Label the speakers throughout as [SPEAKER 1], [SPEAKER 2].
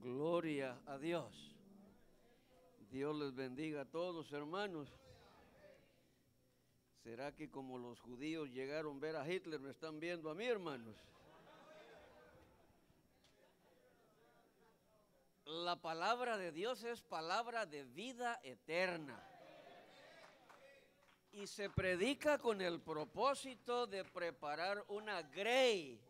[SPEAKER 1] Gloria a Dios. Dios les bendiga a todos, hermanos. ¿Será que como los judíos llegaron a ver a Hitler, me están viendo a mí, hermanos? La palabra de Dios es palabra de vida eterna. Y se predica con el propósito de preparar una grey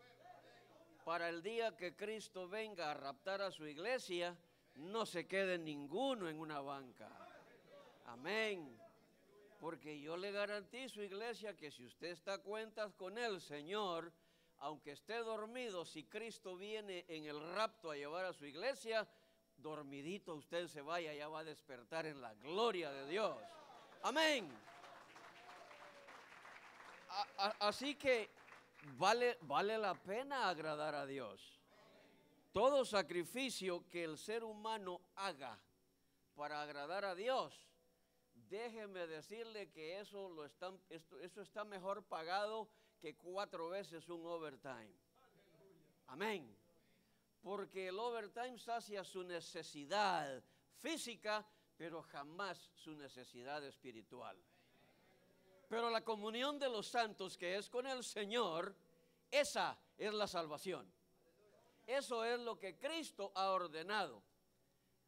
[SPEAKER 1] para el día que Cristo venga a raptar a su iglesia, no se quede ninguno en una banca. Amén. Porque yo le garantizo, iglesia, que si usted está a cuentas con el Señor, aunque esté dormido, si Cristo viene en el rapto a llevar a su iglesia, dormidito usted se vaya, ya va a despertar en la gloria de Dios. Amén. así que vale, vale la pena agradar a Dios. Todo sacrificio que el ser humano haga para agradar a Dios, déjeme decirle que eso, lo está, eso está mejor pagado que cuatro veces un overtime. Amén. Porque el overtime sacia su necesidad física, pero jamás su necesidad espiritual. Pero la comunión de los santos que es con el Señor, esa es la salvación. Eso es lo que Cristo ha ordenado.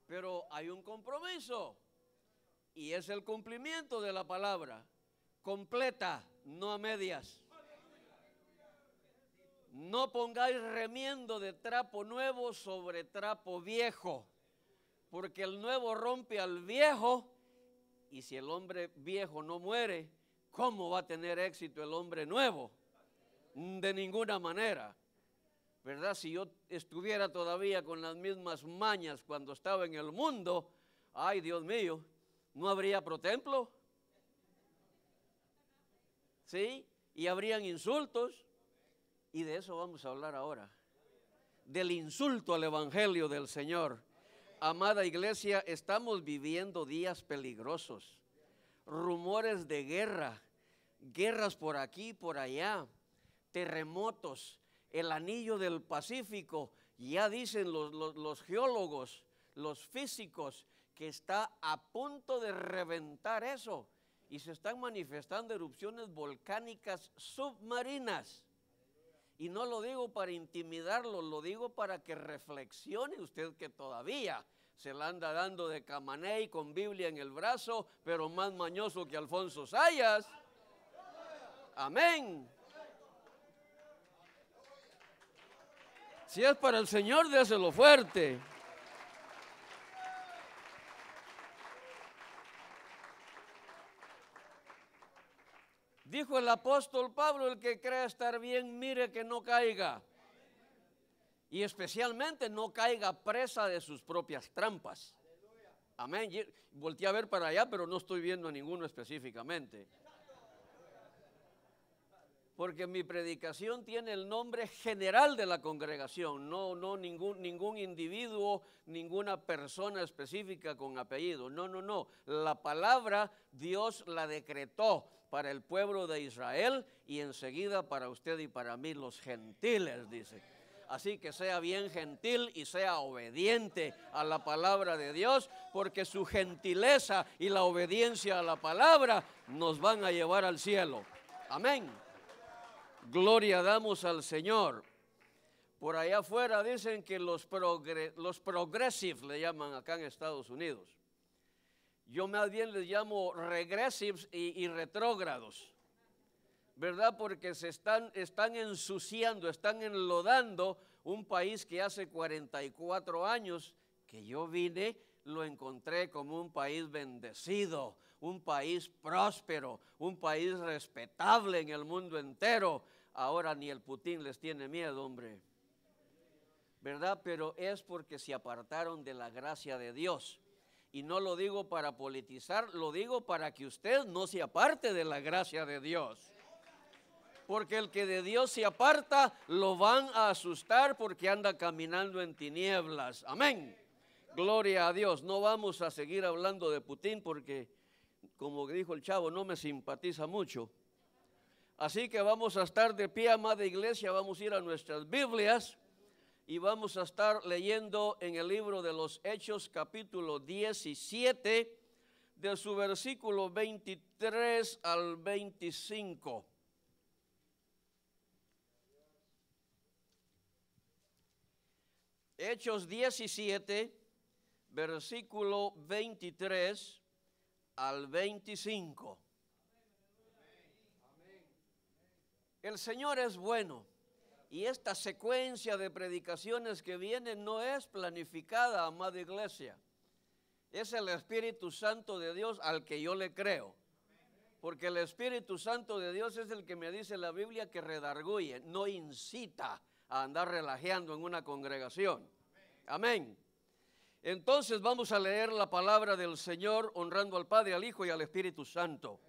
[SPEAKER 1] Pero hay un compromiso y es el cumplimiento de la palabra, completa, no a medias. No pongáis remiendo de trapo nuevo sobre trapo viejo, porque el nuevo rompe al viejo y si el hombre viejo no muere, ¿Cómo va a tener éxito el hombre nuevo? De ninguna manera. ¿Verdad? Si yo estuviera todavía con las mismas mañas cuando estaba en el mundo, ay Dios mío, ¿no habría protemplo? ¿Sí? Y habrían insultos. Y de eso vamos a hablar ahora. Del insulto al Evangelio del Señor. Amada iglesia, estamos viviendo días peligrosos rumores de guerra, guerras por aquí, por allá, terremotos, el anillo del Pacífico, ya dicen los, los geólogos, los físicos, que está a punto de reventar eso y se están manifestando erupciones volcánicas submarinas. Y no lo digo para intimidarlo, lo digo para que reflexione usted que todavía se la anda dando de Camaney con Biblia en el brazo, pero más mañoso que Alfonso Sayas. Amén. Si es para el Señor, déselo fuerte. Dijo el apóstol Pablo, el que cree estar bien, mire que no caiga. Y especialmente no caiga presa de sus propias trampas. Amén. Volté a ver para allá, pero no estoy viendo a ninguno específicamente. Porque mi predicación tiene el nombre general de la congregación, no, no ningún, ningún individuo, ninguna persona específica con apellido. No, no, no. La palabra Dios la decretó para el pueblo de Israel y enseguida para usted y para mí los gentiles, dice. Así que sea bien gentil y sea obediente a la palabra de Dios, porque su gentileza y la obediencia a la palabra nos van a llevar al cielo. Amén. Gloria damos al Señor. Por allá afuera dicen que los, los progressives le llaman acá en Estados Unidos. Yo más bien les llamo regressives y retrógrados. ¿verdad? Porque se están, están ensuciando, están enlodando un país que hace 44 años que yo vine, lo encontré como un país bendecido, un país próspero, un país respetable en el mundo entero. Ahora ni el Putin les tiene miedo, hombre. ¿Verdad? Pero es porque se apartaron de la gracia de Dios. Y no lo digo para politizar, lo digo para que usted no se aparte de la gracia de Dios porque el que de Dios se aparta lo van a asustar porque anda caminando en tinieblas. Amén. Gloria a Dios. No vamos a seguir hablando de Putin porque, como dijo el chavo, no me simpatiza mucho. Así que vamos a estar de pie, amada iglesia, vamos a ir a nuestras Biblias y vamos a estar leyendo en el libro de los Hechos capítulo 17, de su versículo 23 al 25. Hechos 17, versículo 23 al 25. El Señor es bueno y esta secuencia de predicaciones que vienen no es planificada, amada iglesia. Es el Espíritu Santo de Dios al que yo le creo. Porque el Espíritu Santo de Dios es el que me dice la Biblia que redarguye, no incita a andar relajeando en una congregación. Amén. Entonces vamos a leer la palabra del Señor honrando al Padre, al Hijo y al Espíritu Santo.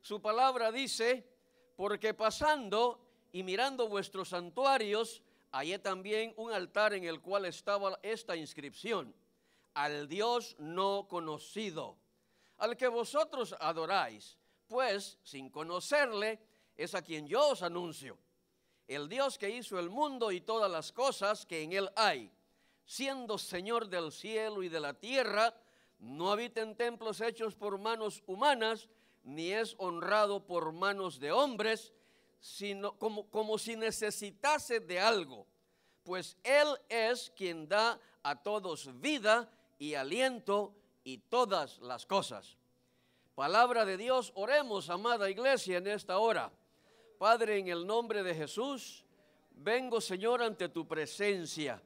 [SPEAKER 1] Su palabra dice, porque pasando y mirando vuestros santuarios, hallé también un altar en el cual estaba esta inscripción, al Dios no conocido, al que vosotros adoráis, pues sin conocerle es a quien yo os anuncio el Dios que hizo el mundo y todas las cosas que en él hay, siendo Señor del cielo y de la tierra, no habita en templos hechos por manos humanas, ni es honrado por manos de hombres, sino como, como si necesitase de algo, pues Él es quien da a todos vida y aliento y todas las cosas. Palabra de Dios, oremos, amada iglesia, en esta hora. Padre, en el nombre de Jesús, vengo, Señor, ante tu presencia,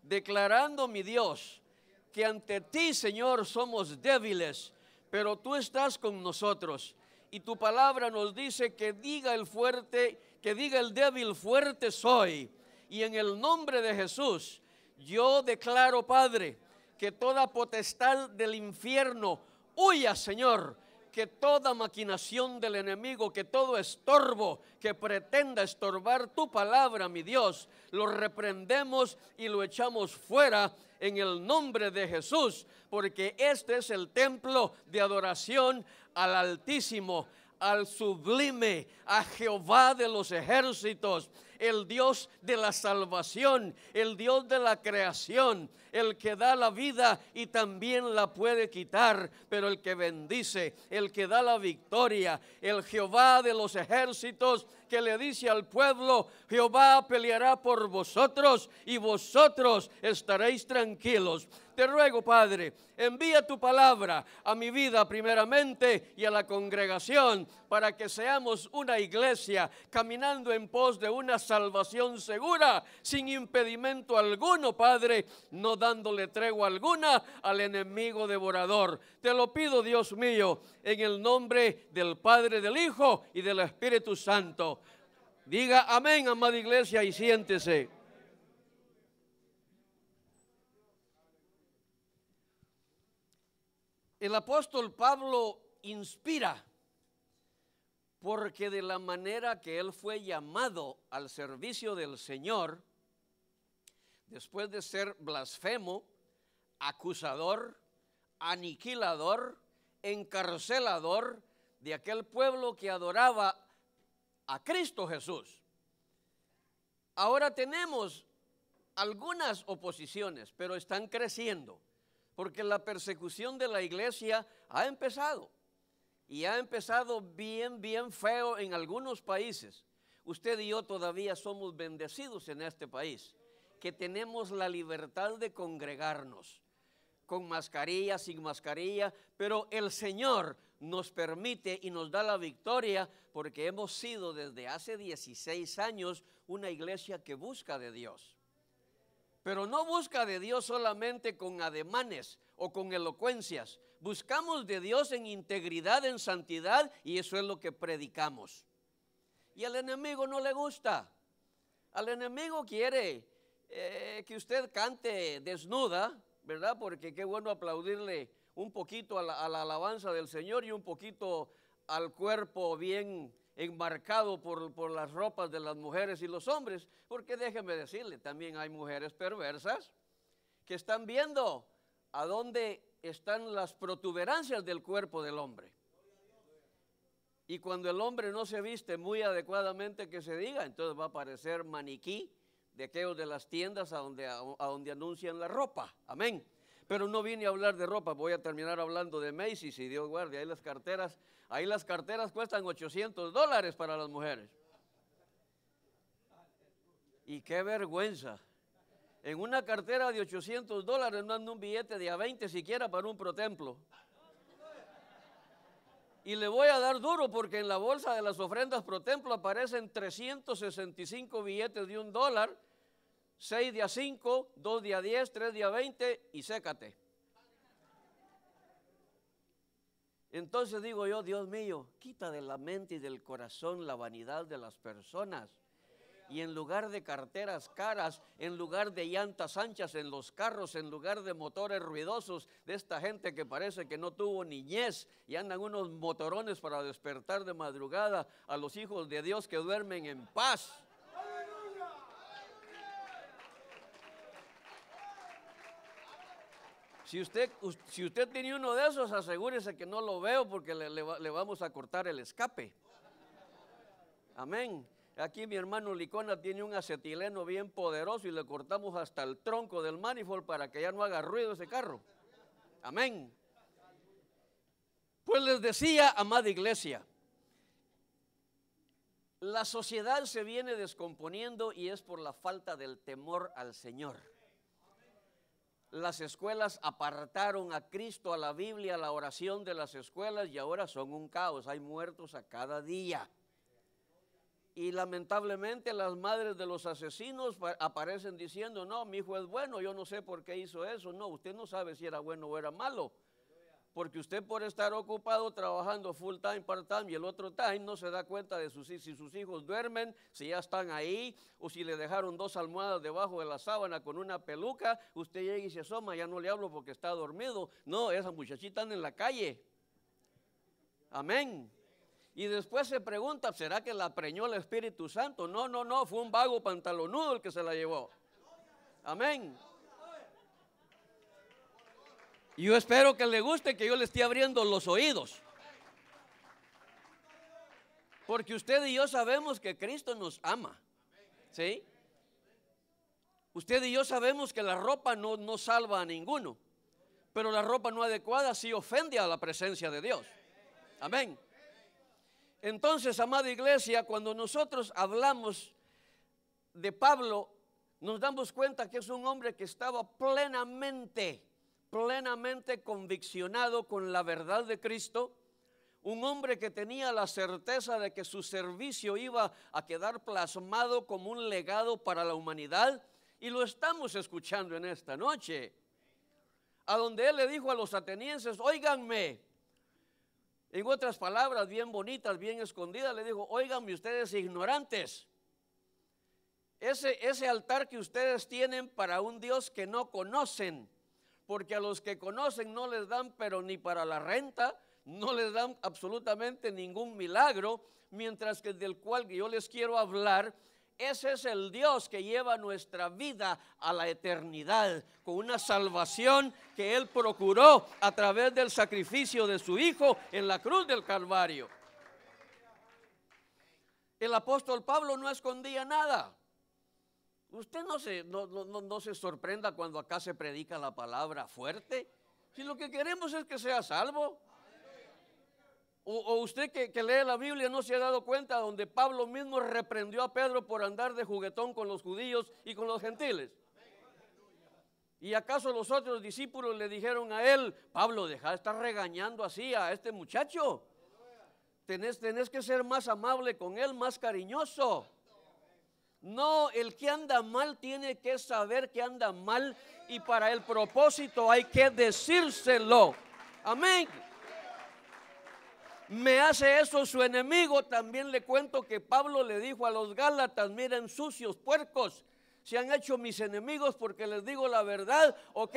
[SPEAKER 1] declarando, mi Dios, que ante ti, Señor, somos débiles, pero tú estás con nosotros. Y tu palabra nos dice que diga el fuerte, que diga el débil, fuerte soy. Y en el nombre de Jesús, yo declaro, Padre, que toda potestad del infierno huya, Señor que toda maquinación del enemigo, que todo estorbo que pretenda estorbar tu palabra, mi Dios, lo reprendemos y lo echamos fuera en el nombre de Jesús, porque este es el templo de adoración al Altísimo al sublime, a Jehová de los ejércitos, el Dios de la salvación, el Dios de la creación, el que da la vida y también la puede quitar, pero el que bendice, el que da la victoria, el Jehová de los ejércitos que le dice al pueblo, Jehová peleará por vosotros y vosotros estaréis tranquilos. Te ruego, Padre, envía tu palabra a mi vida primeramente y a la congregación para que seamos una iglesia caminando en pos de una salvación segura, sin impedimento alguno, Padre, no dándole tregua alguna al enemigo devorador. Te lo pido, Dios mío, en el nombre del Padre, del Hijo y del Espíritu Santo. Diga amén, amada iglesia, y siéntese. El apóstol Pablo inspira porque de la manera que él fue llamado al servicio del Señor, después de ser blasfemo, acusador, aniquilador, encarcelador de aquel pueblo que adoraba a Cristo Jesús. Ahora tenemos algunas oposiciones, pero están creciendo porque la persecución de la iglesia ha empezado y ha empezado bien, bien feo en algunos países. Usted y yo todavía somos bendecidos en este país, que tenemos la libertad de congregarnos con mascarilla, sin mascarilla, pero el Señor nos permite y nos da la victoria porque hemos sido desde hace 16 años una iglesia que busca de Dios. Pero no busca de Dios solamente con ademanes o con elocuencias. Buscamos de Dios en integridad, en santidad, y eso es lo que predicamos. Y al enemigo no le gusta. Al enemigo quiere eh, que usted cante desnuda, ¿verdad? Porque qué bueno aplaudirle un poquito a la alabanza del Señor y un poquito al cuerpo bien enmarcado por, las ropas de las mujeres y los hombres, porque déjenme decirle, también hay mujeres perversas que están viendo a dónde están las protuberancias del cuerpo del hombre. Y cuando el hombre no se viste muy adecuadamente que se diga, entonces va a parecer maniquí de aquellos de las tiendas a donde, a donde anuncian la ropa. Amén. Pero no vine a hablar de ropa, voy a terminar hablando de Macy's y Dios guarde, ahí las carteras, ahí las carteras cuestan 800 dólares para las mujeres. Y qué vergüenza. En una cartera de 800 dólares no ando un billete de a 20 siquiera para un protemplo. Y le voy a dar duro porque en la bolsa de las ofrendas protemplo aparecen 365 billetes de un dólar 6 días 5, 2 días 10, 3 días 20 y sécate. Entonces digo yo, Dios mío, quita de la mente y del corazón la vanidad de las personas. Y en lugar de carteras caras, en lugar de llantas anchas en los carros, en lugar de motores ruidosos de esta gente que parece que no tuvo niñez y andan unos motorones para despertar de madrugada a los hijos de Dios que duermen en paz. Si usted, si usted tiene uno de esos, asegúrese que no lo veo porque le, le vamos a cortar el escape. Amén. Aquí mi hermano Licona tiene un acetileno bien poderoso y le cortamos hasta el tronco del manifold para que ya no haga ruido ese carro. Amén. Pues les decía, amada iglesia, la sociedad se viene descomponiendo y es por la falta del temor al Señor las escuelas apartaron a Cristo, a la Biblia, a la oración de las escuelas y ahora son un caos. Hay muertos a cada día. Y lamentablemente las madres de los asesinos aparecen diciendo, no, mi hijo es bueno, yo no sé por qué hizo eso. No, usted no sabe si era bueno o era malo porque usted por estar ocupado trabajando full time, part time y el otro time no se da cuenta de sus, si sus hijos duermen, si ya están ahí o si le dejaron dos almohadas debajo de la sábana con una peluca, usted llega y se asoma, ya no le hablo porque está dormido. No, esas muchachitas andan en la calle. Amén. Y después se pregunta, ¿será que la preñó el Espíritu Santo? No, no, no, fue un vago pantalonudo el que se la llevó. Amén. Y yo espero que le guste que yo le esté abriendo los oídos. Porque usted y yo sabemos que Cristo nos ama. ¿Sí? Usted y yo sabemos que la ropa no, no salva a ninguno. Pero la ropa no adecuada sí ofende a la presencia de Dios. Amén. Entonces, amada iglesia, cuando nosotros hablamos de Pablo, nos damos cuenta que es un hombre que estaba plenamente plenamente conviccionado con la verdad de Cristo, un hombre que tenía la certeza de que su servicio iba a quedar plasmado como un legado para la humanidad, y lo estamos escuchando en esta noche, a donde él le dijo a los atenienses, oíganme, en otras palabras bien bonitas, bien escondidas, le dijo, oíganme ustedes ignorantes, ese, ese altar que ustedes tienen para un Dios que no conocen, porque a los que conocen no les dan, pero ni para la renta, no les dan absolutamente ningún milagro, mientras que del cual yo les quiero hablar, ese es el Dios que lleva nuestra vida a la eternidad, con una salvación que Él procuró a través del sacrificio de su Hijo en la cruz del Calvario. El apóstol Pablo no escondía nada. Usted no se, no, se sorprenda cuando acá se predica la palabra fuerte. Si lo que queremos es que sea salvo. O, usted que, lee la Biblia no se ha dado cuenta donde Pablo mismo reprendió a Pedro por andar de juguetón con los judíos y con los gentiles. ¿Y acaso los otros discípulos le dijeron a él, Pablo, deja de estar regañando así a este muchacho? tenés que ser más amable con él, más cariñoso. No, el que anda mal tiene que saber que anda mal y para el propósito hay que decírselo. Amén. Me hace eso su enemigo. También le cuento que Pablo le dijo a los Gálatas, miren sucios, puercos, se han hecho mis enemigos porque les digo la verdad. Ok,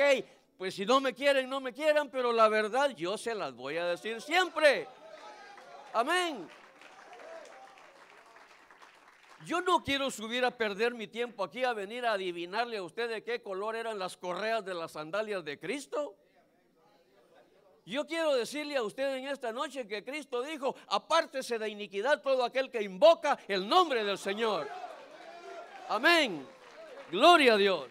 [SPEAKER 1] pues si no me quieren, no me quieran, pero la verdad yo se las voy a decir siempre. Amén. Yo no quiero subir a perder mi tiempo aquí a venir a adivinarle a usted de qué color eran las correas de las sandalias de Cristo. Yo quiero decirle a usted en esta noche que Cristo dijo, apártese de iniquidad todo aquel que invoca el nombre del Señor. Amén. Gloria a Dios.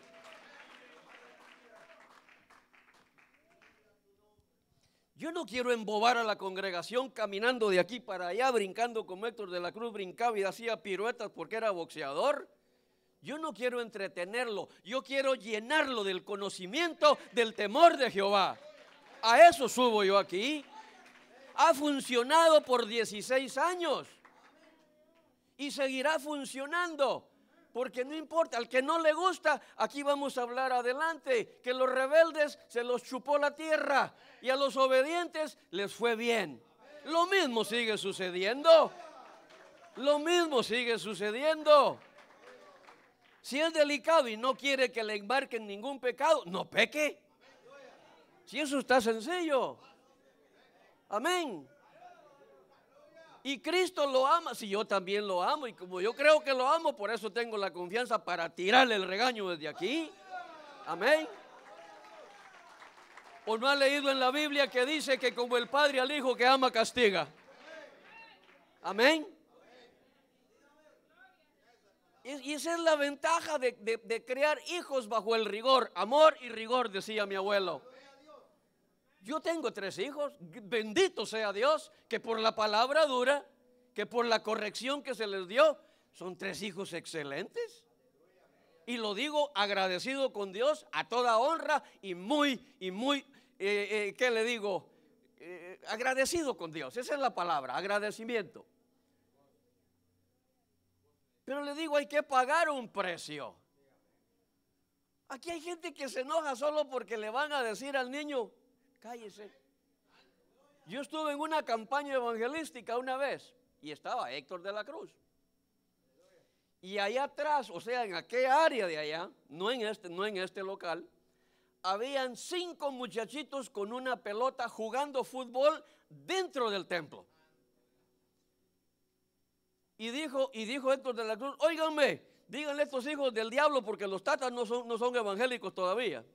[SPEAKER 1] Yo no quiero embobar a la congregación caminando de aquí para allá, brincando como Héctor de la Cruz brincaba y hacía piruetas porque era boxeador. Yo no quiero entretenerlo, yo quiero llenarlo del conocimiento del temor de Jehová. A eso subo yo aquí. Ha funcionado por 16 años y seguirá funcionando porque no importa, al que no le gusta, aquí vamos a hablar adelante, que los rebeldes se los chupó la tierra y a los obedientes les fue bien. Lo mismo sigue sucediendo. Lo mismo sigue sucediendo. Si es delicado y no quiere que le embarquen ningún pecado, no peque. Si eso está sencillo. Amén. Y Cristo lo ama, si yo también lo amo, y como yo creo que lo amo, por eso tengo la confianza para tirarle el regaño desde aquí. Amén. ¿O no ha leído en la Biblia que dice que como el Padre al Hijo que ama, castiga? Amén. Y esa es la ventaja de crear hijos bajo el rigor, amor y rigor, decía mi abuelo. Yo tengo tres hijos, bendito sea Dios, que por la palabra dura, que por la corrección que se les dio, son tres hijos excelentes. Y lo digo agradecido con Dios a toda honra y muy, y muy, eh, eh, ¿qué le digo? Eh, agradecido con Dios. Esa es la palabra, agradecimiento. Pero le digo, hay que pagar un precio. Aquí hay gente que se enoja solo porque le van a decir al niño, cállese. Yo estuve en una campaña evangelística una vez y estaba Héctor de la Cruz. Y allá atrás, o sea, en aquella área de allá, no en este, no en este local, habían cinco muchachitos con una pelota jugando fútbol dentro del templo. Y dijo, y dijo Héctor de la Cruz, óiganme, díganle estos hijos del diablo porque los tatas no son, no son evangélicos todavía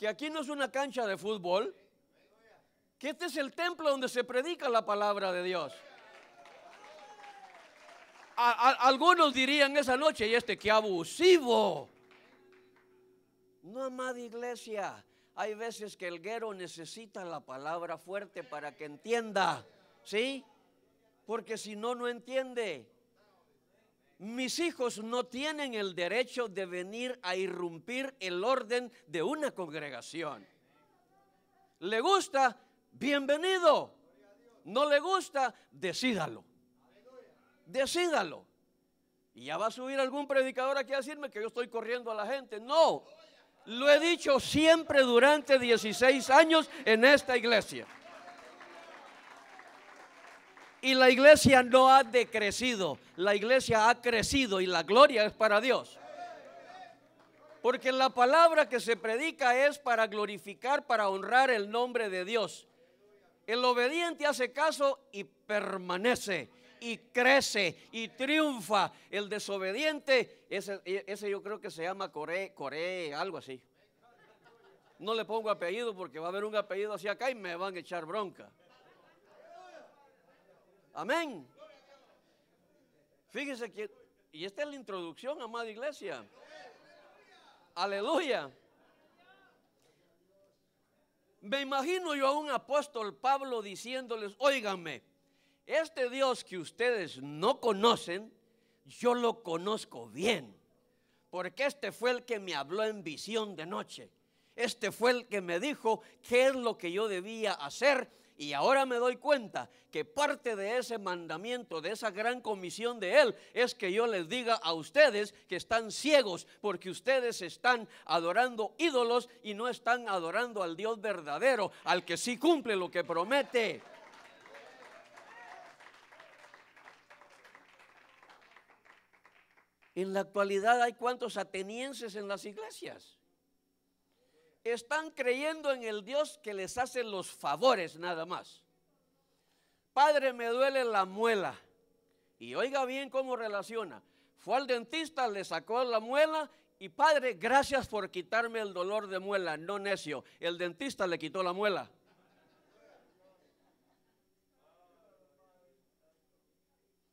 [SPEAKER 1] que aquí no es una cancha de fútbol, que este es el templo donde se predica la palabra de Dios. algunos dirían esa noche, y este que abusivo. No, amada iglesia, hay veces que el guero necesita la palabra fuerte para que entienda, ¿sí? Porque si no, no entiende mis hijos no tienen el derecho de venir a irrumpir el orden de una congregación. ¿Le gusta? Bienvenido. ¿No le gusta? Decídalo. Decídalo. Y ya va a subir algún predicador aquí a decirme que yo estoy corriendo a la gente. No. Lo he dicho siempre durante 16 años en esta iglesia. Y la iglesia no ha decrecido, la iglesia ha crecido y la gloria es para Dios. Porque la palabra que se predica es para glorificar, para honrar el nombre de Dios. El obediente hace caso y permanece y crece y triunfa. El desobediente, ese, ese yo creo que se llama Core, Coré, algo así. No le pongo apellido porque va a haber un apellido hacia acá y me van a echar bronca. Amén. Fíjese que, y esta es la introducción, amada iglesia. Aleluya. Me imagino yo a un apóstol Pablo diciéndoles, óiganme, este Dios que ustedes no conocen, yo lo conozco bien, porque este fue el que me habló en visión de noche. Este fue el que me dijo qué es lo que yo debía hacer y ahora me doy cuenta que parte de ese mandamiento, de esa gran comisión de Él, es que yo les diga a ustedes que están ciegos porque ustedes están adorando ídolos y no están adorando al Dios verdadero, al que sí cumple lo que promete. En la actualidad hay cuantos atenienses en las iglesias están creyendo en el Dios que les hace los favores nada más. Padre, me duele la muela. Y oiga bien cómo relaciona. Fue al dentista, le sacó la muela y padre, gracias por quitarme el dolor de muela. No necio, el dentista le quitó la muela.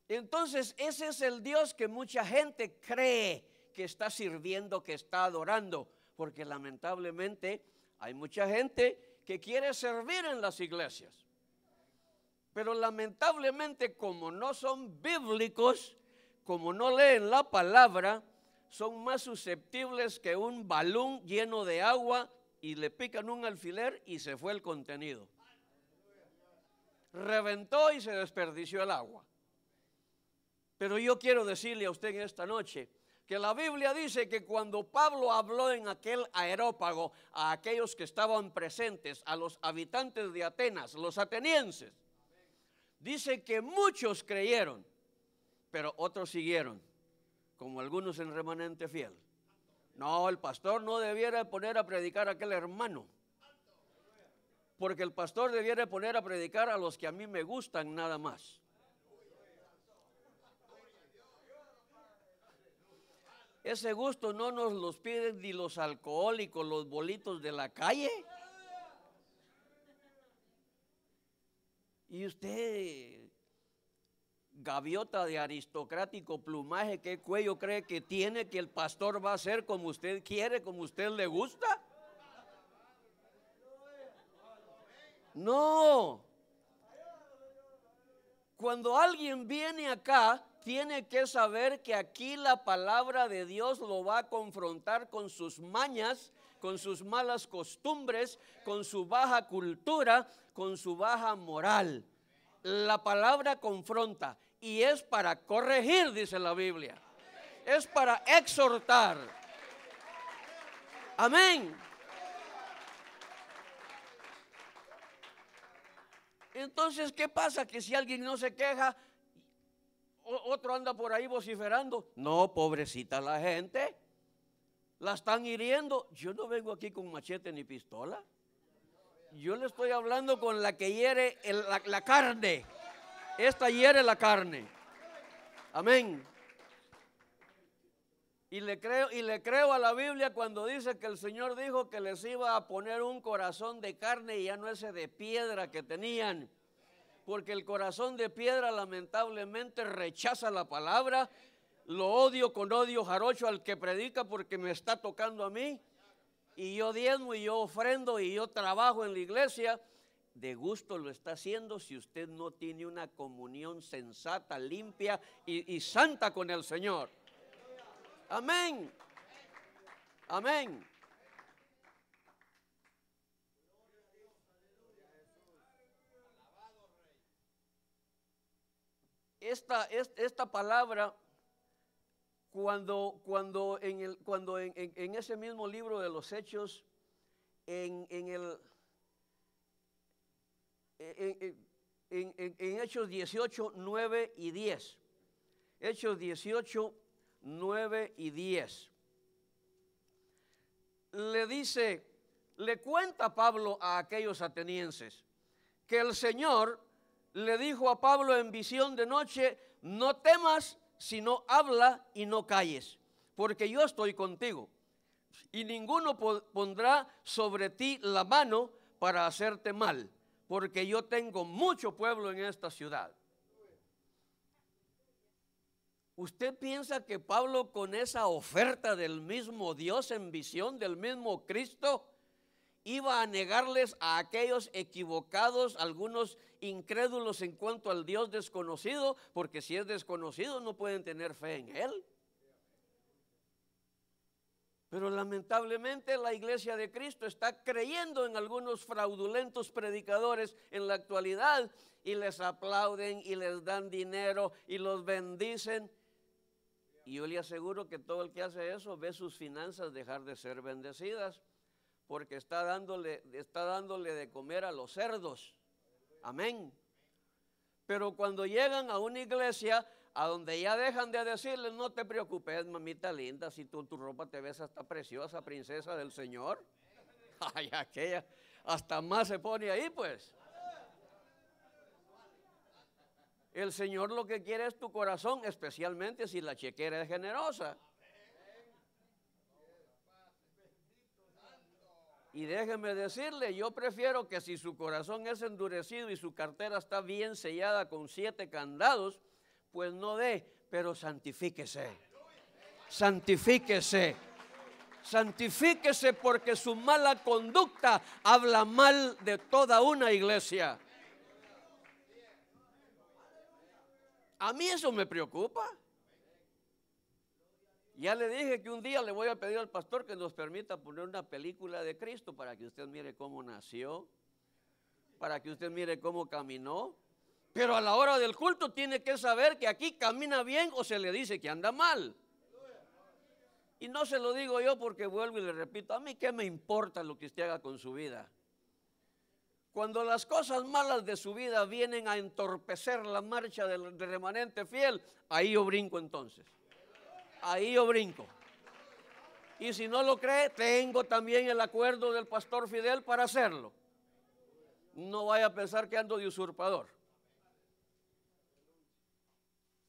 [SPEAKER 1] Entonces, ese es el Dios que mucha gente cree que está sirviendo, que está adorando porque lamentablemente hay mucha gente que quiere servir en las iglesias. Pero lamentablemente como no son bíblicos, como no leen la palabra, son más susceptibles que un balón lleno de agua y le pican un alfiler y se fue el contenido. Reventó y se desperdició el agua. Pero yo quiero decirle a usted en esta noche que la Biblia dice que cuando Pablo habló en aquel aerópago a aquellos que estaban presentes, a los habitantes de Atenas, los atenienses, dice que muchos creyeron, pero otros siguieron, como algunos en remanente fiel. No, el pastor no debiera poner a predicar a aquel hermano. Porque el pastor debiera poner a predicar a los que a mí me gustan nada más. Ese gusto no nos los piden ni los alcohólicos, los bolitos de la calle. Y usted, gaviota de aristocrático plumaje, ¿qué cuello cree que tiene que el pastor va a ser como usted quiere, como usted le gusta? No. Cuando alguien viene acá tiene que saber que aquí la palabra de Dios lo va a confrontar con sus mañas, con sus malas costumbres, con su baja cultura, con su baja moral. La palabra confronta y es para corregir, dice la Biblia. Es para exhortar. Amén. Entonces, ¿qué pasa? Que si alguien no se queja, otro anda por ahí vociferando. No, pobrecita la gente. La están hiriendo. Yo no vengo aquí con machete ni pistola. Yo le estoy hablando con la que hiere la, la carne. Esta hiere la carne. Amén. Y le, creo, y le creo a la Biblia cuando dice que el Señor dijo que les iba a poner un corazón de carne y ya no ese de piedra que tenían porque el corazón de piedra lamentablemente rechaza la palabra. Lo odio con odio jarocho al que predica porque me está tocando a mí. Y yo diezmo y yo ofrendo y yo trabajo en la iglesia. De gusto lo está haciendo si usted no tiene una comunión sensata, limpia y, y santa con el Señor. Amén. Amén. esta, esta palabra, cuando, cuando, en, el, cuando en, ese mismo libro de los Hechos, en, en En, Hechos 18, 9 y 10. Hechos 18, 9 y 10. Le dice, le cuenta Pablo a aquellos atenienses que el Señor le dijo a Pablo en visión de noche, no temas, sino habla y no calles, porque yo estoy contigo. Y ninguno pondrá sobre ti la mano para hacerte mal, porque yo tengo mucho pueblo en esta ciudad. ¿Usted piensa que Pablo con esa oferta del mismo Dios en visión, del mismo Cristo, iba a negarles a aquellos equivocados, algunos incrédulos en cuanto al Dios desconocido, porque si es desconocido no pueden tener fe en Él. Pero lamentablemente la iglesia de Cristo está creyendo en algunos fraudulentos predicadores en la actualidad y les aplauden y les dan dinero y los bendicen. Y yo le aseguro que todo el que hace eso ve sus finanzas dejar de ser bendecidas porque está dándole, está dándole de comer a los cerdos. Amén. Pero cuando llegan a una iglesia a donde ya dejan de decirle, no te preocupes, mamita linda, si tú en tu ropa te ves hasta preciosa, princesa del Señor. Ay, aquella, hasta más se pone ahí, pues. El Señor lo que quiere es tu corazón, especialmente si la chequera es generosa. Y déjeme decirle, yo prefiero que si su corazón es endurecido y su cartera está bien sellada con siete candados, pues no dé, pero santifíquese. Santifíquese. Santifíquese porque su mala conducta habla mal de toda una iglesia. A mí eso me preocupa. Ya le dije que un día le voy a pedir al pastor que nos permita poner una película de Cristo para que usted mire cómo nació, para que usted mire cómo caminó. Pero a la hora del culto tiene que saber que aquí camina bien o se le dice que anda mal. Y no se lo digo yo porque vuelvo y le repito, a mí qué me importa lo que usted haga con su vida. Cuando las cosas malas de su vida vienen a entorpecer la marcha del remanente fiel, ahí yo brinco entonces ahí yo brinco. Y si no lo cree, tengo también el acuerdo del pastor Fidel para hacerlo. No vaya a pensar que ando de usurpador.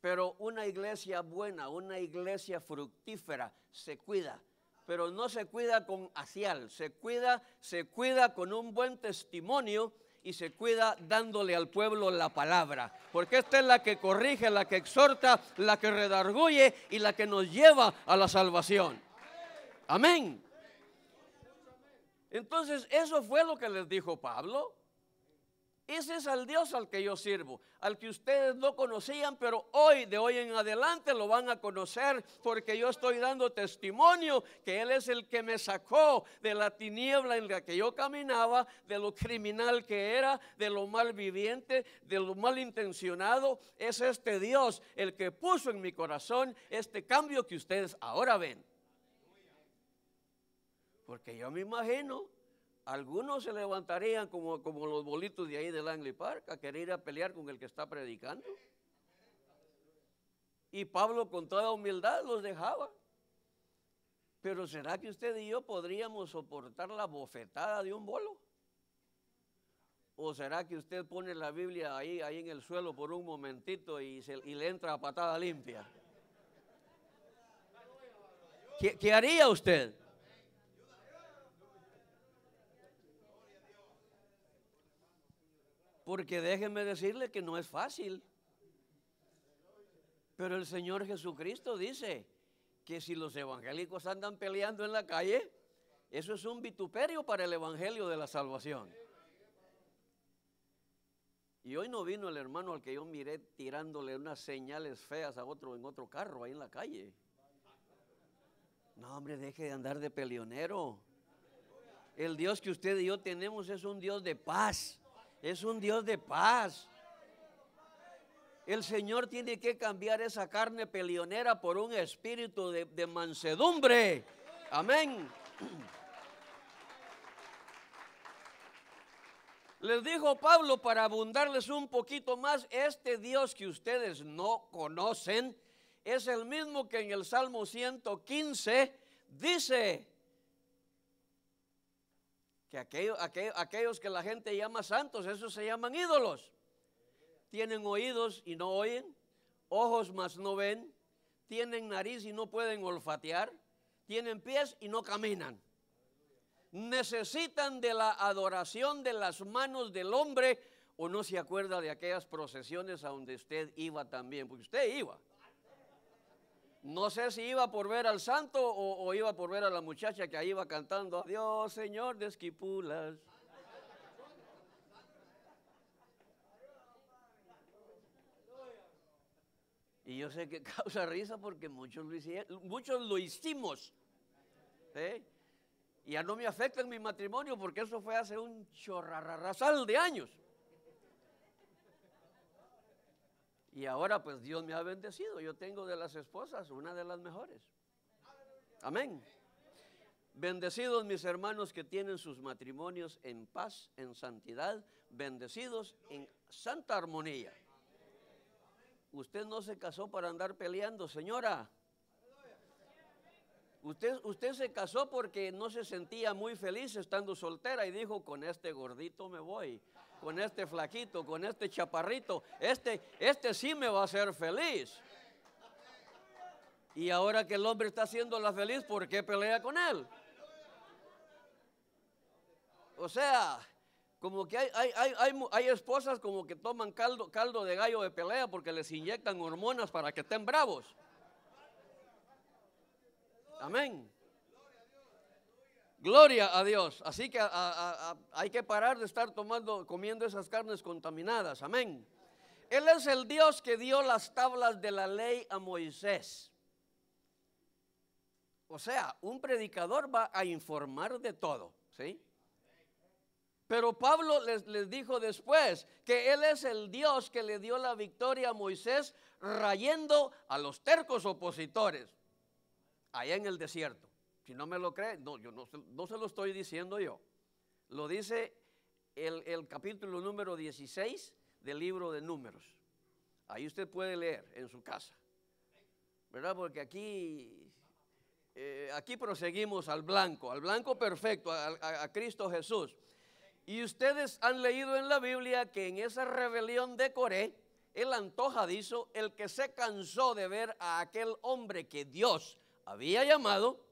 [SPEAKER 1] Pero una iglesia buena, una iglesia fructífera, se cuida. Pero no se cuida con asial, se cuida, se cuida con un buen testimonio y se cuida dándole al pueblo la palabra. Porque esta es la que corrige, la que exhorta, la que redarguye y la que nos lleva a la salvación. Amén. Entonces, eso fue lo que les dijo Pablo. Ese es al Dios al que yo sirvo, al que ustedes no conocían, pero hoy, de hoy en adelante, lo van a conocer porque yo estoy dando testimonio que Él es el que me sacó de la tiniebla en la que yo caminaba, de lo criminal que era, de lo mal viviente, de lo mal intencionado. Es este Dios el que puso en mi corazón este cambio que ustedes ahora ven. Porque yo me imagino algunos se levantarían como, como los bolitos de ahí de Langley Park a querer ir a pelear con el que está predicando. Y Pablo con toda humildad los dejaba. Pero ¿será que usted y yo podríamos soportar la bofetada de un bolo? ¿O será que usted pone la Biblia ahí, ahí en el suelo por un momentito y, le entra a patada limpia? ¿Qué, ¿Qué haría usted? Porque déjenme decirle que no es fácil. Pero el Señor Jesucristo dice que si los evangélicos andan peleando en la calle, eso es un vituperio para el Evangelio de la salvación. Y hoy no vino el hermano al que yo miré tirándole unas señales feas a otro en otro carro ahí en la calle. No, hombre, deje de andar de peleonero. El Dios que usted y yo tenemos es un Dios de paz. Es un Dios de paz. El Señor tiene que cambiar esa carne pelionera por un espíritu de, mansedumbre. Amén. Les dijo Pablo, para abundarles un poquito más, este Dios que ustedes no conocen es el mismo que en el Salmo 115 dice, que aquellos que la gente llama santos, esos se llaman ídolos. Tienen oídos y no oyen, ojos mas no ven, tienen nariz y no pueden olfatear, tienen pies y no caminan. Necesitan de la adoración de las manos del hombre o no se acuerda de aquellas procesiones a donde usted iba también, porque usted iba. No sé si iba por ver al santo o, iba por ver a la muchacha que ahí iba cantando, Adiós, Señor de Esquipulas. Y yo sé que causa risa porque muchos lo, hicieron, muchos lo hicimos. Y ya no me afecta en mi matrimonio porque eso fue hace un chorrarrazal de años. Y ahora pues Dios me ha bendecido. Yo tengo de las esposas una de las mejores. Amén. Bendecidos mis hermanos que tienen sus matrimonios en paz, en santidad, bendecidos en santa armonía. Usted no se casó para andar peleando, señora. Usted, usted se casó porque no se sentía muy feliz estando soltera y dijo, con este gordito me voy con este flaquito, con este chaparrito, este, este sí me va a hacer feliz. Y ahora que el hombre está haciéndola feliz, ¿por qué pelea con él? O sea, como que hay, hay, esposas como que toman caldo, caldo de gallo de pelea porque les inyectan hormonas para que estén bravos. Amén. Gloria a Dios. Así que hay que parar de estar tomando, comiendo esas carnes contaminadas. Amén. Él es el Dios que dio las tablas de la ley a Moisés. O sea, un predicador va a informar de todo, ¿sí? Pero Pablo les, les, dijo después que Él es el Dios que le dio la victoria a Moisés rayendo a los tercos opositores allá en el desierto. Si no me lo cree, no, yo no, no se lo estoy diciendo yo. Lo dice el, capítulo número 16 del libro de números. Ahí usted puede leer en su casa. ¿Verdad? Porque aquí, eh, aquí proseguimos al blanco, al blanco perfecto, a, a Cristo Jesús. Y ustedes han leído en la Biblia que en esa rebelión de Coré, el antojadizo, el que se cansó de ver a aquel hombre que Dios había llamado,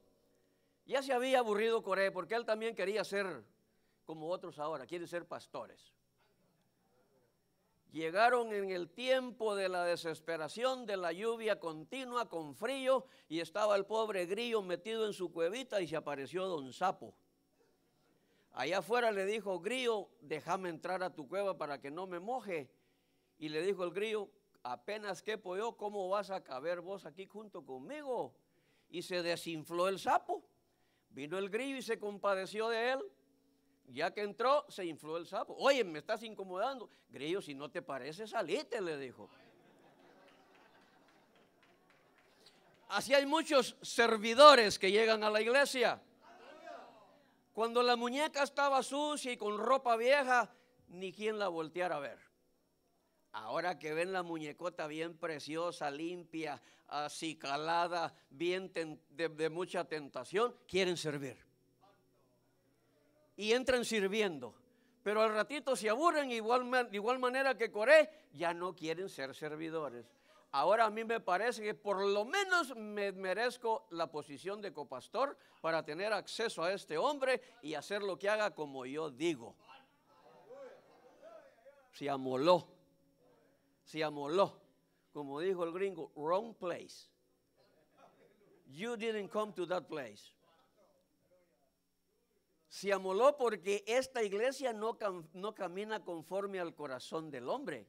[SPEAKER 1] ya se había aburrido Coré porque él también quería ser como otros ahora, quiere ser pastores. Llegaron en el tiempo de la desesperación, de la lluvia continua, con frío, y estaba el pobre grillo metido en su cuevita y se apareció don Sapo. Allá afuera le dijo, grillo, déjame entrar a tu cueva para que no me moje. Y le dijo el grillo, apenas quepo yo, ¿cómo vas a caber vos aquí junto conmigo? Y se desinfló el sapo. Vino el grillo y se compadeció de él. Ya que entró, se infló el sapo. Oye, me estás incomodando. Grillo, si no te parece, salite, le dijo. Así hay muchos servidores que llegan a la iglesia. Cuando la muñeca estaba sucia y con ropa vieja, ni quien la volteara a ver. Ahora que ven la muñecota bien preciosa, limpia, acicalada, bien de, mucha tentación, quieren servir. Y entran sirviendo. Pero al ratito se aburren igual, de igual manera que Coré, ya no quieren ser servidores. Ahora a mí me parece que por lo menos me merezco la posición de copastor para tener acceso a este hombre y hacer lo que haga como yo digo. Se amoló se amoló. Como dijo el gringo, wrong place. You didn't come to that place. Se amoló porque esta iglesia no, no camina conforme al corazón del hombre.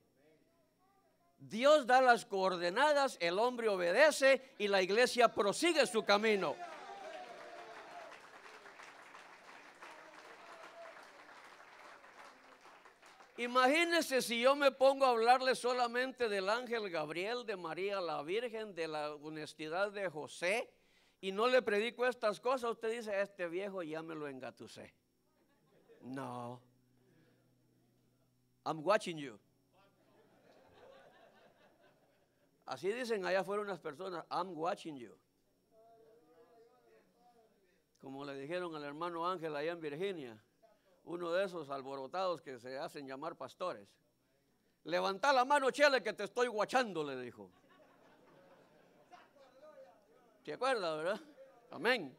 [SPEAKER 1] Dios da las coordenadas, el hombre obedece y la iglesia prosigue su camino. Imagínense si yo me pongo a hablarle solamente del ángel Gabriel, de María la Virgen, de la honestidad de José, y no le predico estas cosas. Usted dice, este viejo ya me lo engatusé. No. I'm watching you. Así dicen allá fueron unas personas, I'm watching you. Como le dijeron al hermano Ángel allá en Virginia, uno de esos alborotados que se hacen llamar pastores. Levanta la mano, Chele, que te estoy guachando, le dijo. ¿Te acuerdas, verdad? Amén.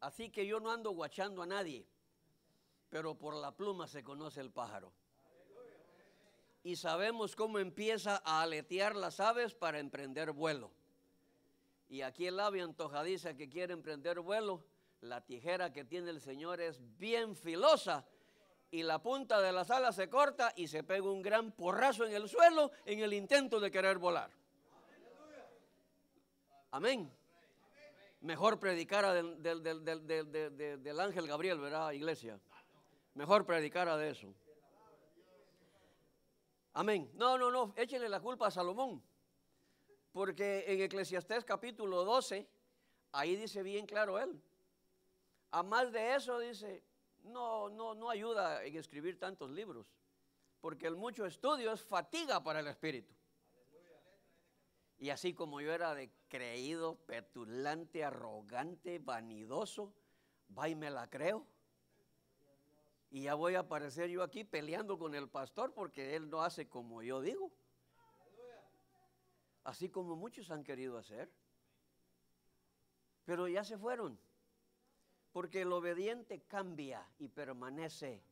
[SPEAKER 1] Así que yo no ando guachando a nadie, pero por la pluma se conoce el pájaro. Y sabemos cómo empieza a aletear las aves para emprender vuelo y aquí el labio antojadiza que quiere emprender vuelo, la tijera que tiene el Señor es bien filosa y la punta de las alas se corta y se pega un gran porrazo en el suelo en el intento de querer volar. Amén. Mejor predicara del, del, del ángel Gabriel, ¿verdad, iglesia? Mejor predicara de eso. Amén. No, no, no, échenle la culpa a Salomón. Porque en Eclesiastés capítulo 12, ahí dice bien claro él. A más de eso dice, no, no, no ayuda en escribir tantos libros, porque el mucho estudio es fatiga para el espíritu. Y así como yo era de creído, petulante, arrogante, vanidoso, va y me la creo. Y ya voy a aparecer yo aquí peleando con el pastor porque él no hace como yo digo así como muchos han querido hacer. Pero ya se fueron, porque el obediente cambia y permanece.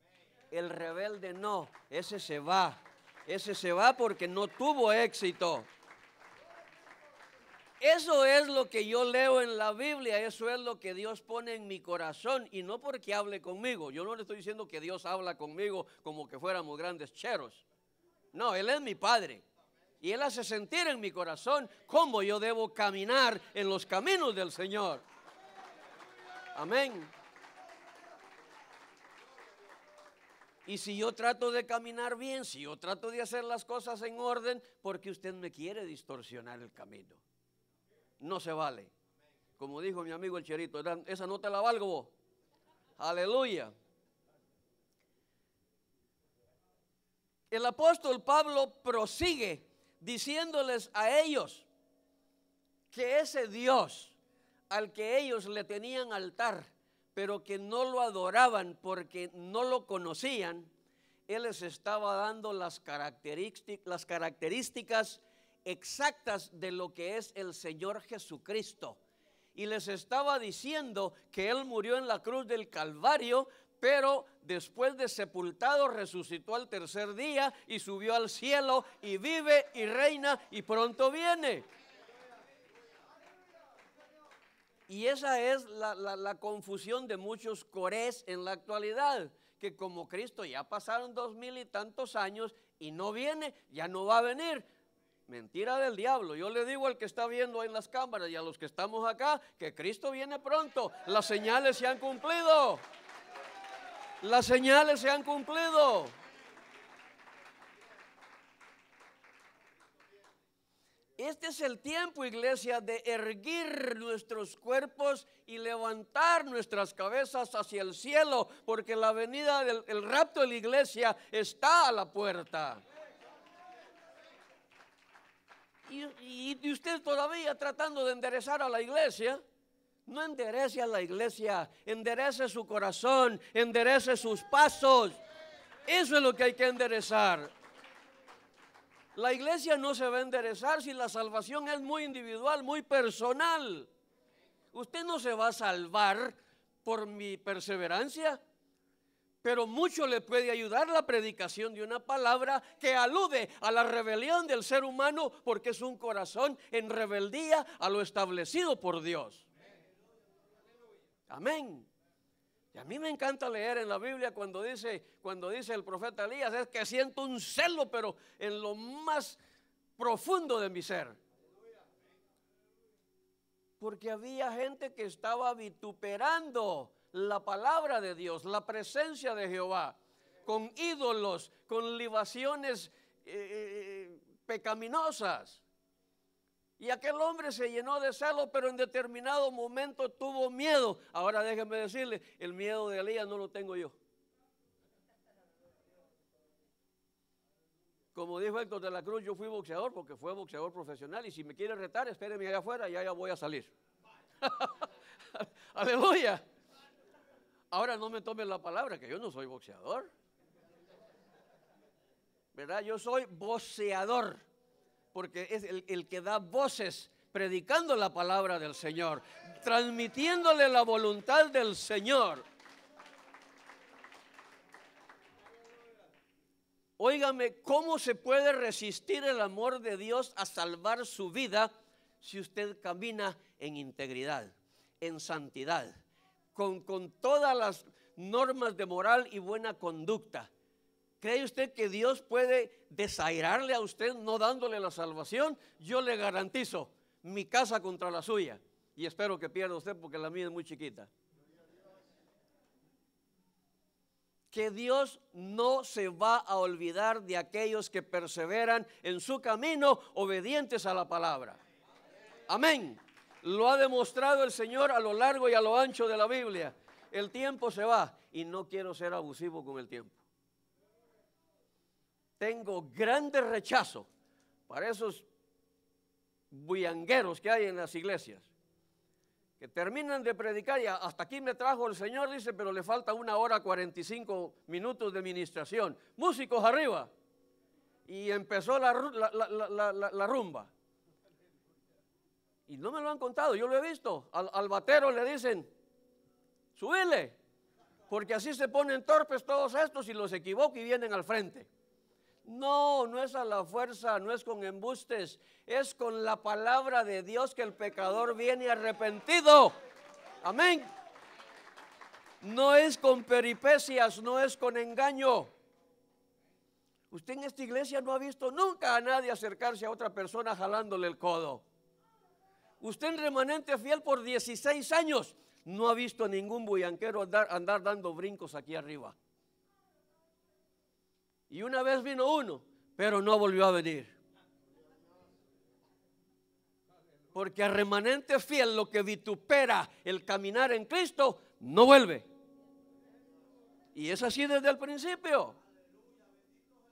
[SPEAKER 1] El rebelde no, ese se va, ese se va porque no tuvo éxito. Eso es lo que yo leo en la Biblia, eso es lo que Dios pone en mi corazón y no porque hable conmigo. Yo no le estoy diciendo que Dios habla conmigo como que fuéramos grandes cheros. No, Él es mi Padre. Y Él hace sentir en mi corazón cómo yo debo caminar en los caminos del Señor. Amén. Y si yo trato de caminar bien, si yo trato de hacer las cosas en orden, porque usted me quiere distorsionar el camino. No se vale. Como dijo mi amigo el Cherito, esa no te la valgo vos. Aleluya. El apóstol Pablo prosigue diciéndoles a ellos que ese Dios al que ellos le tenían altar, pero que no lo adoraban porque no lo conocían, Él les estaba dando las, las características exactas de lo que es el Señor Jesucristo. Y les estaba diciendo que Él murió en la cruz del Calvario pero después de sepultado resucitó al tercer día y subió al cielo y vive y reina y pronto viene. Y esa es la, confusión de muchos corés en la actualidad, que como Cristo ya pasaron dos mil y tantos años y no viene, ya no va a venir. Mentira del diablo. Yo le digo al que está viendo en las cámaras y a los que estamos acá que Cristo viene pronto. Las señales se han cumplido. Las señales se han cumplido. Este es el tiempo, iglesia, de erguir nuestros cuerpos y levantar nuestras cabezas hacia el cielo, porque la venida del rapto de la iglesia está a la puerta. Y, y usted todavía tratando de enderezar a la iglesia. No enderece a la iglesia, enderece su corazón, enderece sus pasos. Eso es lo que hay que enderezar. La iglesia no se va a enderezar si la salvación es muy individual, muy personal. Usted no se va a salvar por mi perseverancia, pero mucho le puede ayudar la predicación de una palabra que alude a la rebelión del ser humano porque es un corazón en rebeldía a lo establecido por Dios. Amén. Y a mí me encanta leer en la Biblia cuando dice, cuando dice el profeta Elías, es que siento un celo, pero en lo más profundo de mi ser. Porque había gente que estaba vituperando la palabra de Dios, la presencia de Jehová, con ídolos, con libaciones eh, eh, eh, pecaminosas. Y aquel hombre se llenó de celo, pero en determinado momento tuvo miedo. Ahora déjenme decirle, el miedo de Elías no lo tengo yo. Como dijo Héctor de la Cruz, yo fui boxeador porque fue boxeador profesional y si me quiere retar, espéreme allá afuera y allá voy a salir. Aleluya. Ahora no me tomen la palabra, que yo no soy boxeador. ¿Verdad? Yo soy boxeador porque es el, que da voces predicando la palabra del Señor, transmitiéndole la voluntad del Señor. Óigame, ¿cómo se puede resistir el amor de Dios a salvar su vida si usted camina en integridad, en santidad, con todas las normas de moral y buena conducta? ¿Cree usted que Dios puede desairarle a usted no dándole la salvación? Yo le garantizo mi casa contra la suya. Y espero que pierda usted porque la mía es muy chiquita. Que Dios no se va a olvidar de aquellos que perseveran en su camino obedientes a la palabra. Amén. Lo ha demostrado el Señor a lo largo y a lo ancho de la Biblia. El tiempo se va y no quiero ser abusivo con el tiempo tengo grande rechazo para esos bullangueros que hay en las iglesias, que terminan de predicar y hasta aquí me trajo el Señor, dice, pero le falta una hora 45 minutos de ministración. Músicos arriba. Y empezó la, rumba. Y no me lo han contado, yo lo he visto. Al, batero le dicen, subile, porque así se ponen torpes todos estos y los equivoco y vienen al frente. No, no es a la fuerza, no es con embustes, es con la palabra de Dios que el pecador viene arrepentido. Amén. No es con peripecias, no es con engaño. Usted en esta iglesia no ha visto nunca a nadie acercarse a otra persona jalándole el codo. Usted en remanente fiel por 16 años no ha visto ningún bullanquero andar dando brincos aquí arriba. Y una vez vino uno, pero no volvió a venir. Porque a remanente fiel, lo que vitupera el caminar en Cristo, no vuelve. Y es así desde el principio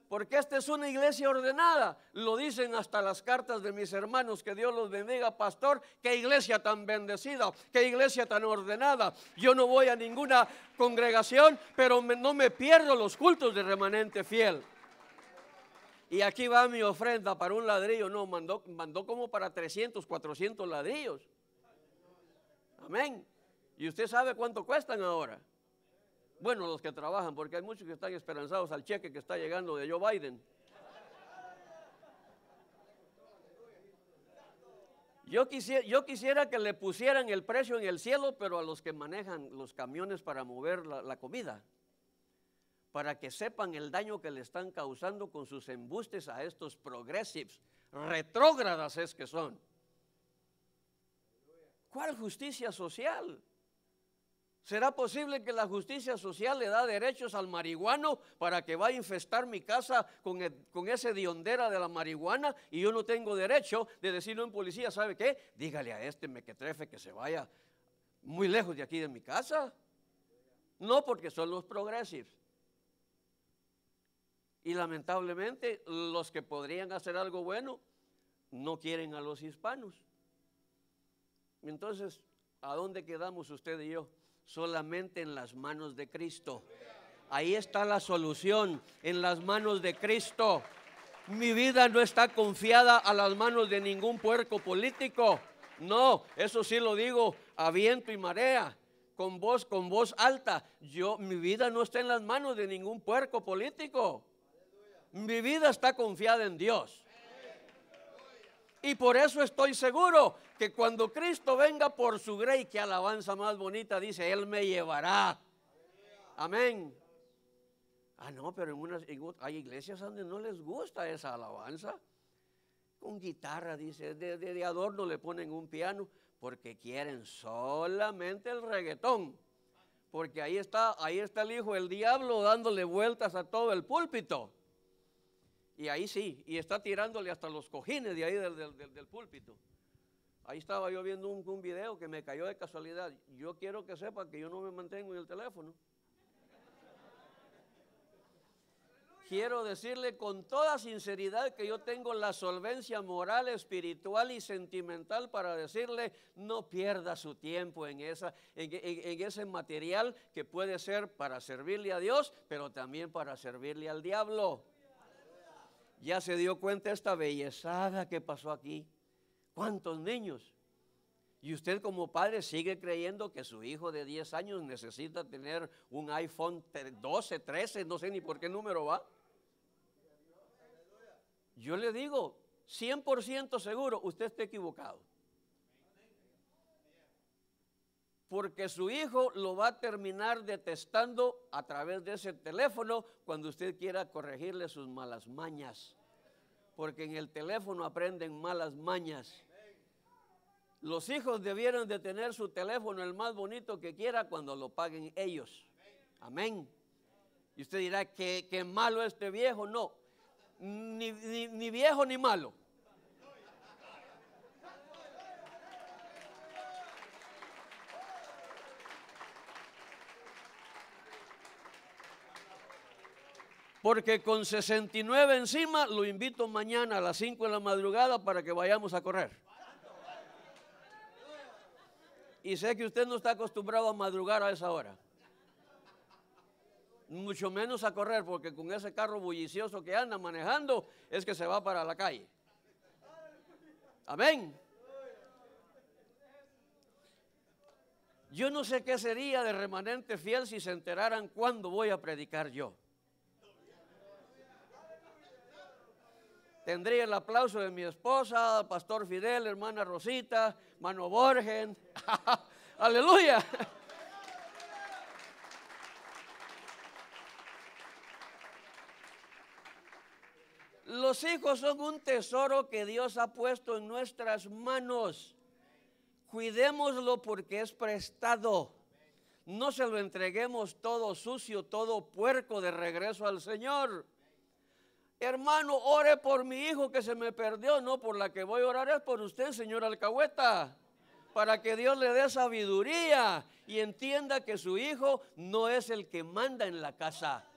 [SPEAKER 1] porque esta es una iglesia ordenada. Lo dicen hasta las cartas de mis hermanos, que Dios los bendiga, pastor, qué iglesia tan bendecida, qué iglesia tan ordenada. Yo no voy a ninguna congregación, pero no me pierdo los cultos de remanente fiel. Y aquí va mi ofrenda para un ladrillo, no, mandó, mandó como para 300, 400 ladrillos. Amén. ¿Y usted sabe cuánto cuestan ahora? Bueno, los que trabajan, porque hay muchos que están esperanzados al cheque que está llegando de Joe Biden. Yo quisiera, que le pusieran el precio en el cielo, pero a los que manejan los camiones para mover la, comida, para que sepan el daño que le están causando con sus embustes a estos progressives, retrógradas es que son. ¿Cuál justicia social? ¿Será posible que la justicia social le da derechos al marihuano para que vaya a infestar mi casa con, el, con ese diondera de la marihuana y yo no tengo derecho de decirle a un policía, ¿sabe qué? Dígale a este mequetrefe que se vaya muy lejos de aquí de mi casa. No, porque son los progresivos. Y lamentablemente los que podrían hacer algo bueno no quieren a los hispanos. Entonces, ¿a dónde quedamos usted y yo? solamente en las manos de Cristo. Ahí está la solución, en las manos de Cristo. Mi vida no está confiada a las manos de ningún puerco político. No, eso sí lo digo a viento y marea, con voz, con voz alta. Yo, mi vida no está en las manos de ningún puerco político. Mi vida está confiada en Dios. Y por eso estoy seguro que cuando Cristo venga por su grey, que alabanza más bonita, dice, Él me llevará. Amén. Ah, no, pero en hay iglesias donde no les gusta esa alabanza. Con guitarra, dice, de, adorno le ponen un piano, porque quieren solamente el reggaetón. Porque ahí está, ahí está el hijo del diablo dándole vueltas a todo el púlpito. Y ahí sí, y está tirándole hasta los cojines de ahí del, del, púlpito. Ahí estaba yo viendo un, un, video que me cayó de casualidad. Yo quiero que sepa que yo no me mantengo en el teléfono. Quiero decirle con toda sinceridad que yo tengo la solvencia moral, espiritual y sentimental para decirle no pierda su tiempo en, esa, en ese material que puede ser para servirle a Dios, pero también para servirle al diablo ya se dio cuenta esta bellezada que pasó aquí. ¿Cuántos niños? Y usted como padre sigue creyendo que su hijo de 10 años necesita tener un iPhone 12, 13, no sé ni por qué número va. Yo le digo, 100% seguro, usted está equivocado. porque su hijo lo va a terminar detestando a través de ese teléfono cuando usted quiera corregirle sus malas mañas. Porque en el teléfono aprenden malas mañas. Los hijos debieron de tener su teléfono el más bonito que quiera cuando lo paguen ellos. Amén. Y usted dirá que, malo este viejo. No, ni viejo ni malo. Porque con 69 encima lo invito mañana a las 5 de la madrugada para que vayamos a correr. Y sé que usted no está acostumbrado a madrugar a esa hora. Mucho menos a correr, porque con ese carro bullicioso que anda manejando es que se va para la calle. Amén. Yo no sé qué sería de remanente fiel si se enteraran cuándo voy a predicar yo. Tendría el aplauso de mi esposa, Pastor Fidel, hermana Rosita, Mano Borgen. Aleluya. Los hijos son un tesoro que Dios ha puesto en nuestras manos. Cuidémoslo porque es prestado. No se lo entreguemos todo sucio, todo puerco de regreso al Señor hermano, ore por mi hijo que se me perdió. No, por la que voy a orar es por usted, señor Alcahueta. Para que Dios le dé sabiduría y entienda que su hijo no es el que manda en la casa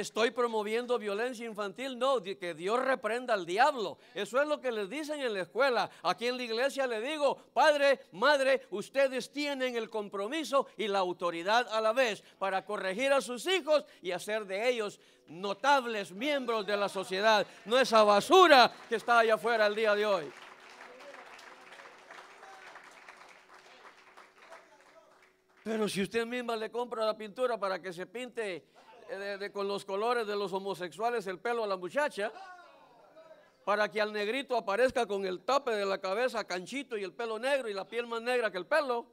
[SPEAKER 1] estoy promoviendo violencia infantil. No, que Dios reprenda al diablo. Eso es lo que les dicen en la escuela. Aquí en la iglesia le digo, padre, madre, ustedes tienen el compromiso y la autoridad a la vez para corregir a sus hijos y hacer de ellos notables miembros de la sociedad. No esa basura que está allá afuera el día de hoy. Pero si usted misma le compra la pintura para que se pinte eh, con los colores de los homosexuales el pelo a la muchacha para que al negrito aparezca con el tope de la cabeza canchito y el pelo negro y la piel más negra que el pelo.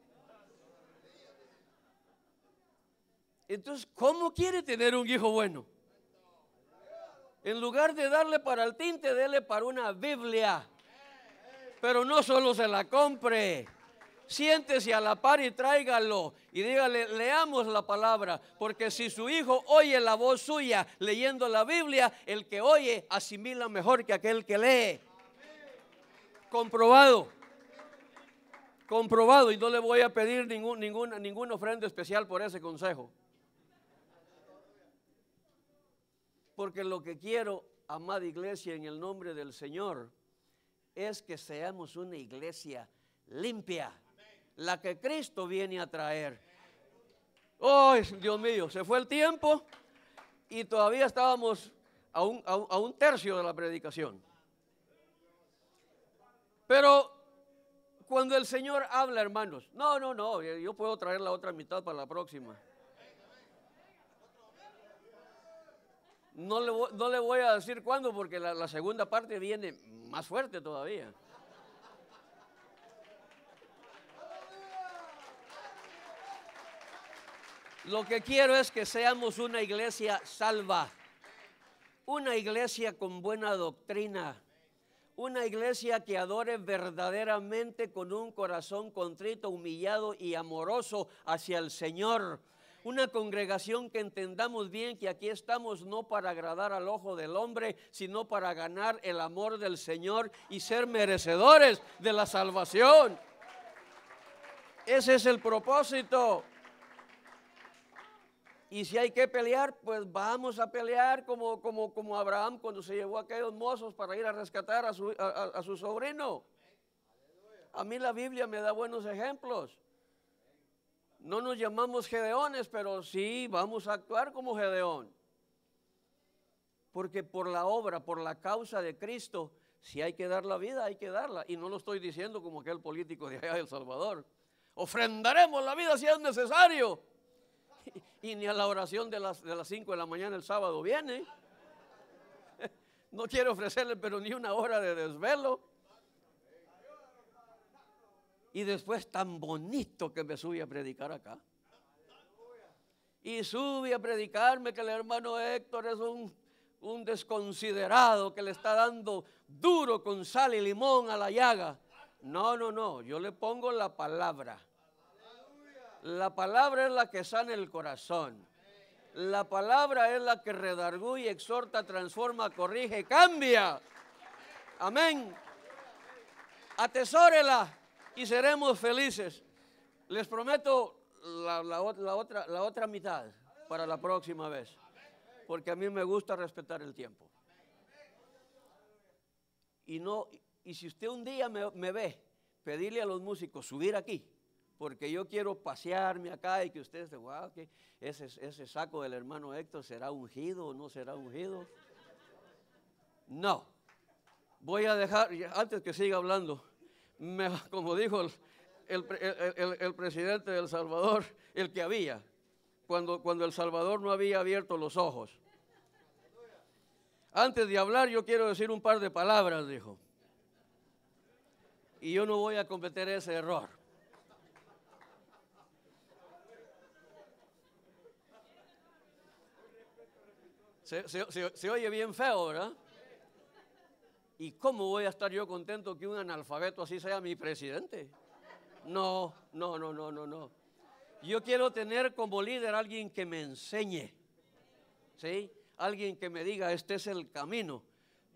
[SPEAKER 1] Entonces, ¿cómo quiere tener un hijo bueno? En lugar de darle para el tinte, dele para una Biblia. Pero no solo se la compre siéntese a la par y tráigalo y dígale, leamos la palabra, porque si su hijo oye la voz suya leyendo la Biblia, el que oye asimila mejor que aquel que lee. Comprobado. Comprobado y no le voy a pedir ningún, ninguna, ninguna ofrenda especial por ese consejo. Porque lo que quiero, amada iglesia, en el nombre del Señor, es que seamos una iglesia limpia la que Cristo viene a traer. Oh, Dios mío, se fue el tiempo y todavía estábamos a un, tercio de la predicación. Pero cuando el Señor habla, hermanos, no, no, no, yo puedo traer la otra mitad para la próxima. No le, voy a decir cuándo porque la segunda parte viene más fuerte todavía. Lo que quiero es que seamos una iglesia salva, una iglesia con buena doctrina, una iglesia que adore verdaderamente con un corazón contrito, humillado y amoroso hacia el Señor. Una congregación que entendamos bien que aquí estamos no para agradar al ojo del hombre, sino para ganar el amor del Señor y ser merecedores de la salvación. Ese es el propósito. Y si hay que pelear, pues vamos a pelear como, como, como Abraham cuando se llevó a aquellos mozos para ir a rescatar a su, a, su sobrino. A mí la Biblia me da buenos ejemplos. No nos llamamos Gedeones, pero sí vamos a actuar como Gedeón. Porque por la obra, por la causa de Cristo, si hay que dar la vida, hay que darla. Y no lo estoy diciendo como aquel político de allá de El Salvador. Ofrendaremos la vida si es necesario y ni a la oración de las, 5 de la mañana el sábado viene. No quiero ofrecerle, pero ni una hora de desvelo. Y después tan bonito que me sube a predicar acá. Y sube a predicarme que el hermano Héctor es un, un desconsiderado que le está dando duro con sal y limón a la llaga. No, no, no, yo le pongo la palabra. La palabra es la que sana el corazón. La palabra es la que redarguye, exhorta, transforma, corrige, cambia. Amén. Atesórela y seremos felices. Les prometo la, otra, mitad para la próxima vez, porque a mí me gusta respetar el tiempo. Y, no, y si usted un día me ve pedirle a los músicos subir aquí, porque yo quiero pasearme acá y que ustedes digan, wow, que ese, ese saco del hermano Héctor será ungido o no será ungido. No, voy a dejar, antes que siga hablando, como dijo el, presidente del Salvador, el que había, cuando, cuando El Salvador no había abierto los ojos. Antes de hablar yo quiero decir un par de palabras, dijo. Y yo no voy a cometer ese error. Se, oye bien feo, ¿verdad? ¿Y cómo voy a estar yo contento que un analfabeto así sea mi presidente? No, no, no, no, no, no. Yo quiero tener como líder alguien que me enseñe, ¿sí? Alguien que me diga, este es el camino.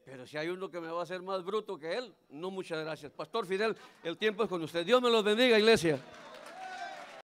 [SPEAKER 1] Pero si hay uno que me va a hacer más bruto que él, no muchas gracias. Pastor Fidel, el tiempo es con usted. Dios me los bendiga, iglesia.